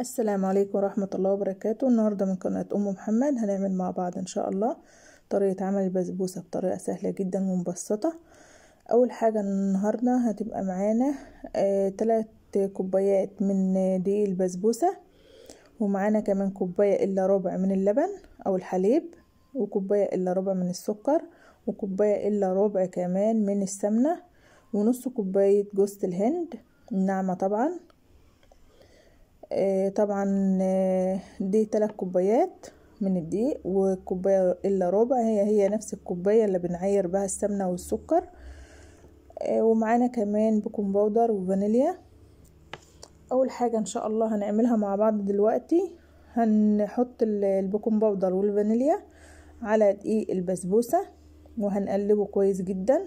السلام عليكم ورحمة الله وبركاته النهاردة من قناة أم محمد هنعمل مع بعض إن شاء الله طريقة عمل البسبوسة بطريقة سهلة جدا ومبسطة أول حاجة النهاردة هتبقى معانا آه تلات كوبايات من دقيق البسبوسة ومعانا كمان كوباية إلا ربع من اللبن أو الحليب وكوباية إلا ربع من السكر وكوباية إلا ربع كمان من السمنة ونص كوباية جوز الهند الناعمة طبعا آه، طبعا آه، دي تلات كوبايات من الدقيق وكوباية إلا ربع هي هي نفس الكوباية اللي بنعير بها السمنة والسكر آه، ومعانا كمان بيكنج باودر وفانيليا أول حاجة إن شاء الله هنعملها مع بعض دلوقتي هنحط البيكنج باودر والفانيليا على دقيق البسبوسة وهنقلبه كويس جدا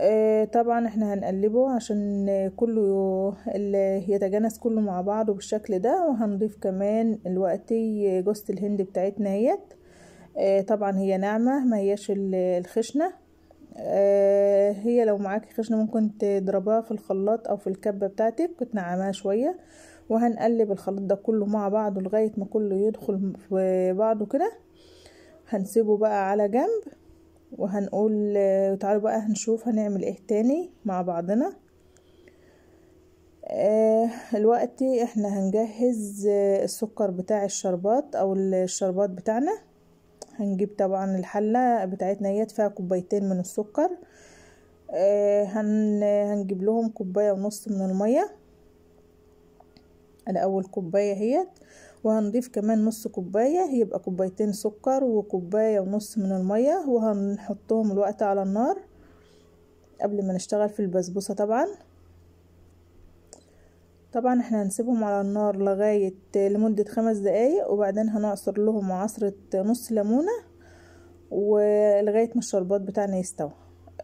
آه، طبعا احنا هنقلبه عشان كله يتجانس كله مع بعضه بالشكل ده وهنضيف كمان الوقتي جوزة الهند بتاعتنا اهيت آه، طبعا هي ناعمة ما هيش الخشنة آه، هي لو معاك خشنة ممكن تضربها في الخلاط او في الكبة بتاعتك وتنعمها شوية وهنقلب الخلاط ده كله مع بعضه لغاية ما كله يدخل في بعضه كده هنسيبه بقى على جنب وهنقول آه، تعالوا بقى هنشوف هنعمل ايه تاني مع بعضنا آه، الوقت احنا هنجهز آه، السكر بتاع الشربات او الشربات بتاعنا هنجيب طبعا الحلة بتاعتنا هي فيها كوبايتين من السكر هنجيب لهم كوباية ونص من المية الاول اول كوباية هيت وهنضيف كمان نص كوباية يبقى كوبايتين سكر وكوباية ونص من المية وهنحطهم الوقت على النار قبل ما نشتغل في البسبوسة طبعا طبعا احنا هنسيبهم على النار لغاية لمدة خمس دقايق وبعدين هنعصر لهم عصرة نص ليمونة ولغاية ما الشربات بتاعنا يستوي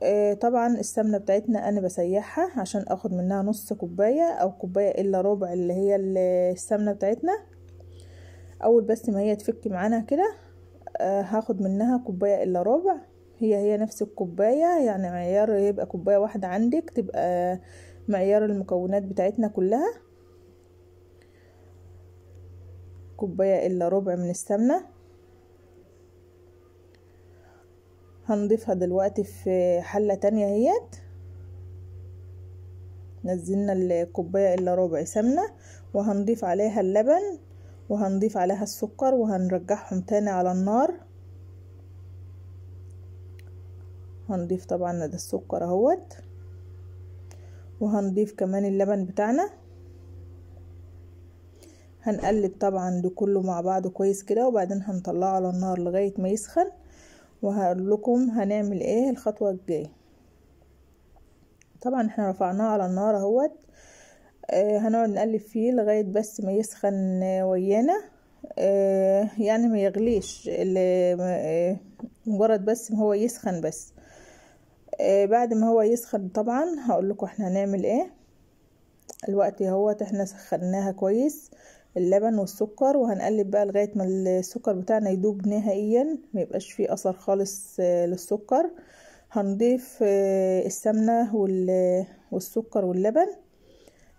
آه، طبعا السمنة بتاعتنا انا بسيحها عشان اخد منها نص كوباية او كوباية الا ربع اللي هي السمنة بتاعتنا اول بس ما هي تفك معانا كده آه هاخد منها كوبايه الا ربع هي هي نفس الكوبايه يعني معيار يبقى كوبايه واحده عندك تبقى معيار المكونات بتاعتنا كلها كوبايه الا ربع من السمنه هنضيفها دلوقتي في حله تانية اهيت نزلنا الكوبايه الا ربع سمنه وهنضيف عليها اللبن وهنضيف عليها السكر وهنرجعهم تاني على النار هنضيف طبعا ده السكر اهوت وهنضيف كمان اللبن بتاعنا هنقلب طبعا ده كله مع بعضه كويس كده وبعدين هنطلعه على النار لغايه ما يسخن وهقول لكم هنعمل ايه الخطوه الجايه طبعا احنا رفعناه على النار اهوت آه، هنقعد نقلب فيه لغاية بس ما يسخن ويانا آه، يعني ما يغليش آه، مجرد بس ما هو يسخن بس بعد ما هو يسخن طبعا هقول لكم احنا هنعمل ايه الوقت هو احنا سخناها كويس اللبن والسكر وهنقلب بقى لغايه ما السكر بتاعنا يدوب نهائيا ما يبقاش فيه اثر خالص للسكر هنضيف السمنه والسكر واللبن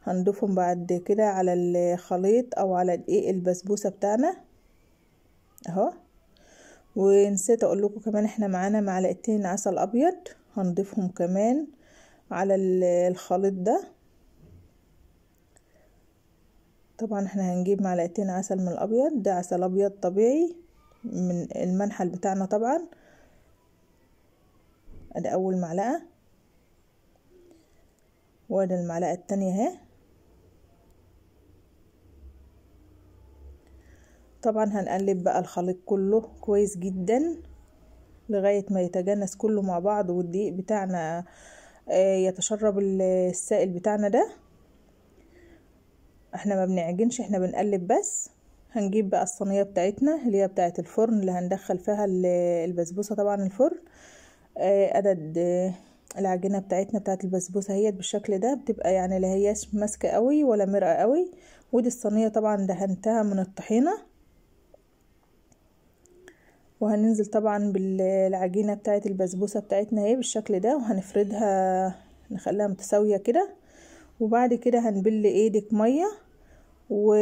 هنضيفهم بعد كده على الخليط او على الايه البسبوسه بتاعنا اهو ونسيت اقول لكم كمان احنا معانا معلقتين عسل ابيض هنضيفهم كمان على الخليط ده طبعا احنا هنجيب معلقتين عسل من الابيض ده عسل ابيض طبيعي من المنحل بتاعنا طبعا ادي اول معلقه وادي المعلقه التانية اهي طبعا هنقلب بقى الخليط كله كويس جدا لغاية ما يتجانس كله مع بعض والدقيق بتاعنا آه، يتشرب السائل بتاعنا ده احنا ما بنعجنش احنا بنقلب بس هنجيب بقى الصينيه بتاعتنا اللي هي بتاعت الفرن اللي هندخل فيها البسبوسه طبعا الفرن آه، عدد آه، العجينه بتاعتنا بتاعت البسبوسه هي بالشكل ده بتبقى يعني لا هياش ماسكه قوي ولا مرقه قوي ودي الصينيه طبعا دهنتها من الطحينه وهننزل طبعا بالعجينة بتاعة البسبوسة بتاعتنا اهي بالشكل ده وهنفردها نخليها متساوية كده وبعد كده هنبل ايدك مية و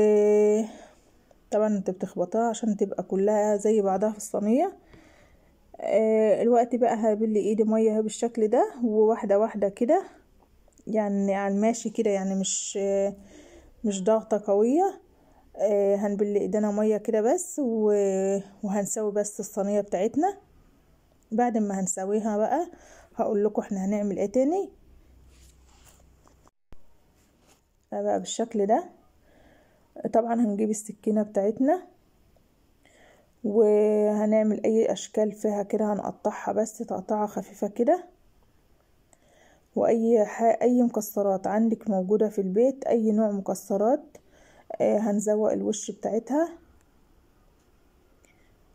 طبعا انت بتخبطها عشان تبقى كلها زي بعضها في الصينية آه الوقت بقى هبل ايدي مية بالشكل ده وواحدة واحدة كده يعني على الماشي كده يعني مش آه مش ضغطة قوية آه، هنبل ايدينا ميه كده بس وهنسوي بس الصينيه بتاعتنا بعد ما هنسويها بقى هقول لكم احنا هنعمل ايه تاني بقى بالشكل ده طبعا هنجيب السكينه بتاعتنا وهنعمل اي اشكال فيها كده هنقطعها بس تقطعها خفيفه كده واي اي مكسرات عندك موجوده في البيت اي نوع مكسرات آه، هنزوق الوش بتاعتها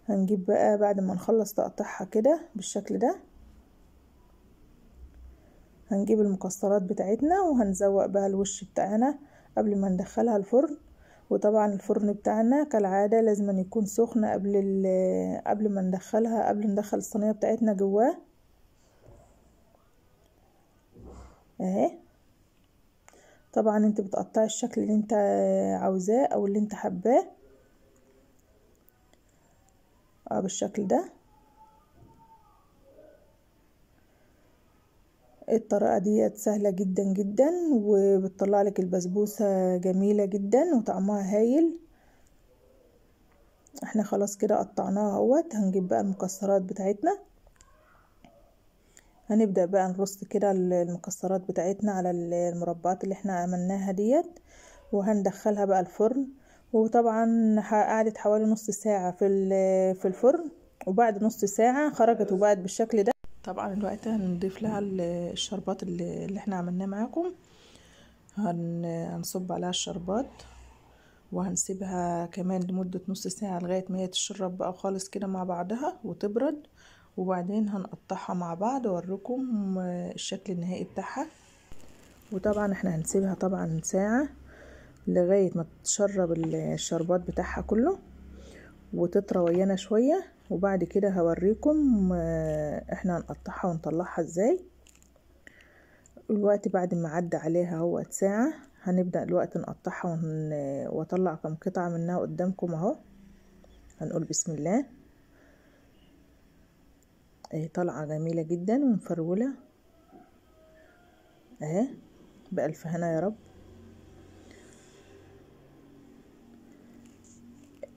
هنجيب بقى بعد ما نخلص تقطيعها كده بالشكل ده هنجيب المكسرات بتاعتنا وهنزوق بقى الوش بتاعنا قبل ما ندخلها الفرن وطبعا الفرن بتاعنا كالعادة لازم يكون سخن قبل قبل ما ندخلها قبل ندخل الصينية بتاعتنا جواه اهي طبعا انت بتقطعي الشكل اللي انت عاوزاه او اللي انت حباه اه بالشكل ده الطريقه ديت سهله جدا جدا وبتطلع لك البسبوسه جميله جدا وطعمها هايل احنا خلاص كده قطعناها اهوت هنجيب بقى المكسرات بتاعتنا هنبدأ بقى نرص كده المكسرات بتاعتنا على المربعات اللي احنا عملناها ديت وهندخلها بقى الفرن وطبعا قعدت حوالي نص ساعة في في الفرن وبعد نص ساعة خرجت وبقت بالشكل ده طبعا الوقت هنضيف لها الشربات اللي احنا عملناه معاكم هنصب عليها الشربات وهنسيبها كمان لمدة نص ساعة لغاية ما هي تشرب بقى خالص كده مع بعضها وتبرد وبعدين هنقطعها مع بعض واوريكم آه، الشكل النهائي بتاعها وطبعا احنا هنسيبها طبعا ساعة لغاية ما تشرب الشربات بتاعها كله وتطرى ويانا شوية وبعد كده هوريكم آه، احنا هنقطعها ونطلعها ازاي الوقت بعد ما عدى عليها هو ساعة هنبدأ الوقت نقطعها ونطلع واطلع كم قطعة منها قدامكم اهو هنقول بسم الله آه، طالعة جميلة جدا ومفرولة اهي بألف هنا يا رب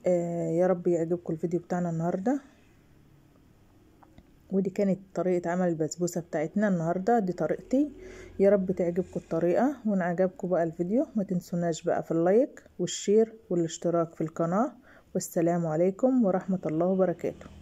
آه يا رب يعجبكم الفيديو بتاعنا النهاردة ودي كانت طريقة عمل البسبوسة بتاعتنا النهاردة دي طريقتي يا رب تعجبكم الطريقة وان عجبكم بقى الفيديو ما تنسوناش بقى في اللايك والشير والاشتراك في القناة والسلام عليكم ورحمة الله وبركاته